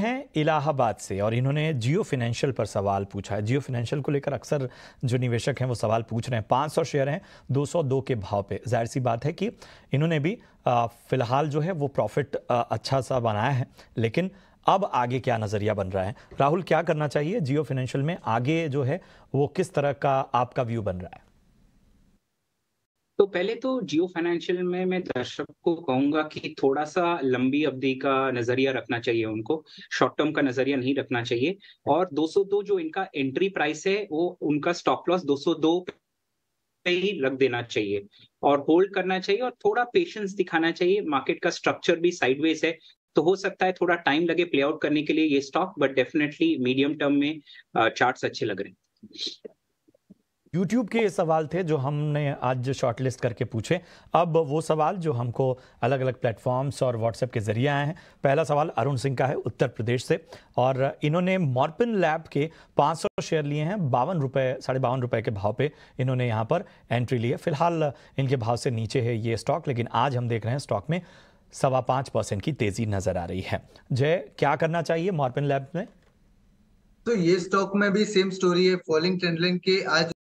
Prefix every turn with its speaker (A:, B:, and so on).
A: हैं इलाहाबाद से और इन्होंने जियो फिनेंशियल पर सवाल पूछा है जियो फिनेंशियल को लेकर अक्सर जो निवेशक हैं वो सवाल पूछ रहे हैं 500 शेयर हैं 202 के भाव पे जाहिर सी बात है कि इन्होंने भी फिलहाल जो है वो प्रॉफिट अच्छा सा बनाया है लेकिन अब आगे क्या नज़रिया बन रहा है राहुल क्या करना चाहिए जियो फिनेंशियल में आगे जो है वो किस तरह का आपका व्यू बन रहा है
B: तो पहले तो जियो फाइनेंशियल में मैं दर्शक को कहूंगा कि थोड़ा सा लंबी अवधि का नजरिया रखना चाहिए उनको शॉर्ट टर्म का नजरिया नहीं रखना चाहिए और 202 जो इनका एंट्री प्राइस है वो उनका स्टॉप लॉस 202 ही लग देना चाहिए और होल्ड करना चाहिए और थोड़ा पेशेंस दिखाना चाहिए मार्केट का स्ट्रक्चर भी साइडवेज है तो हो सकता है थोड़ा टाइम लगे प्ले आउट करने के लिए ये stock but definitely medium term में चार्ट्स अच्छे लग रहे हैं
A: यूट्यूब के ये सवाल थे जो हमने आज शॉर्टलिस्ट करके पूछे अब वो सवाल जो हमको अलग अलग प्लेटफॉर्म्स और व्हाट्सएप के जरिए आए हैं पहला सवाल अरुण सिंह का है उत्तर प्रदेश से और इन्होंने मॉर्पिन लैब के 500 शेयर लिए हैं बावन रुपये साढ़े बावन रुपये के भाव पे इन्होंने यहाँ पर एंट्री ली है फिलहाल इनके भाव से नीचे है ये स्टॉक लेकिन आज हम देख रहे हैं स्टॉक में सवा पाँच परसेंट की तेज़ी नज़र आ रही है जय क्या करना चाहिए मॉर्पिन लैब में तो ये स्टॉक में भी सेम स्टोरी है फॉलिंग ट्रेंड के आज